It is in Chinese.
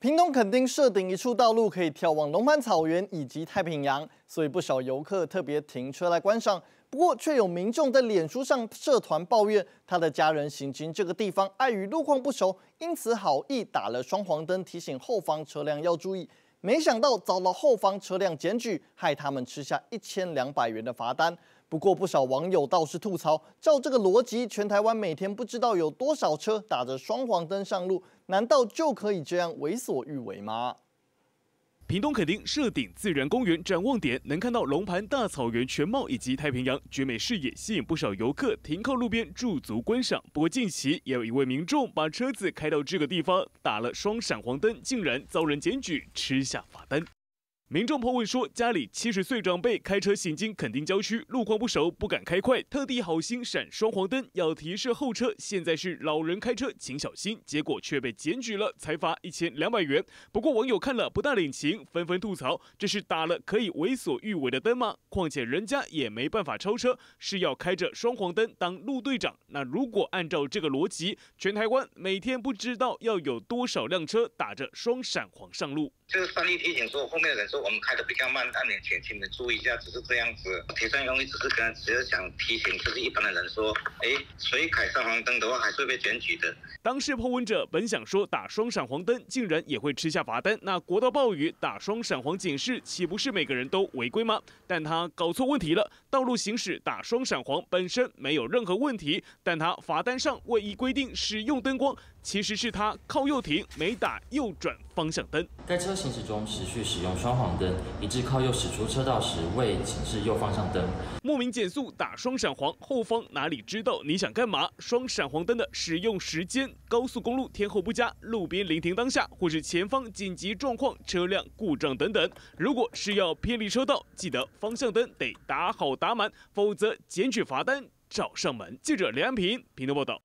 屏东垦丁设定一处道路可以眺望龙盘草原以及太平洋，所以不少游客特别停车来观赏。不过，却有民众在脸书上社团抱怨，他的家人行经这个地方，碍于路况不熟，因此好意打了双黄灯提醒后方车辆要注意。没想到遭到后方车辆检举，害他们吃下一千两百元的罚单。不过不少网友倒是吐槽：照这个逻辑，全台湾每天不知道有多少车打着双黄灯上路，难道就可以这样为所欲为吗？屏东垦丁设顶自然公园展望点，能看到龙盘大草原全貌以及太平洋绝美视野，吸引不少游客停靠路边驻足观赏。不过近期也有一位民众把车子开到这个地方，打了双闪黄灯，竟然遭人检举，吃下罚单。民众朋友说，家里七十岁长辈开车行经，垦丁郊区路况不熟，不敢开快，特地好心闪双黄灯，要提示后车，现在是老人开车，请小心。结果却被检举了，才罚一千两百元。不过网友看了不大领情，纷纷吐槽：这是打了可以为所欲为的灯吗？况且人家也没办法超车，是要开着双黄灯当路队长？那如果按照这个逻辑，全台湾每天不知道要有多少辆车打着双闪黄上路？这是三意提醒，说后面人。我们开的比较慢，慢你请你们注意一下，只是这样子。提倡容易，只是跟只是想提醒，就是一般的人说，哎，所以开上黄灯的话，还是会被卷起的。当事碰闻者本想说打双闪黄灯，竟然也会吃下罚单。那国道暴雨打双闪黄警示，岂不是每个人都违规吗？但他搞错问题了。道路行驶打双闪黄本身没有任何问题，但他罚单上未依规定使用灯光，其实是他靠右停，没打右转方向灯。该车行驶中持续使用双黄。灯，以致靠右驶出车道时未启示右方向灯，莫名减速打双闪黄，后方哪里知道你想干嘛？双闪黄灯的使用时间，高速公路天候不佳，路边临停当下，或是前方紧急状况、车辆故障等等。如果是要偏离车道，记得方向灯得打好打满，否则检举罚单找上门。记者梁平，平东报道。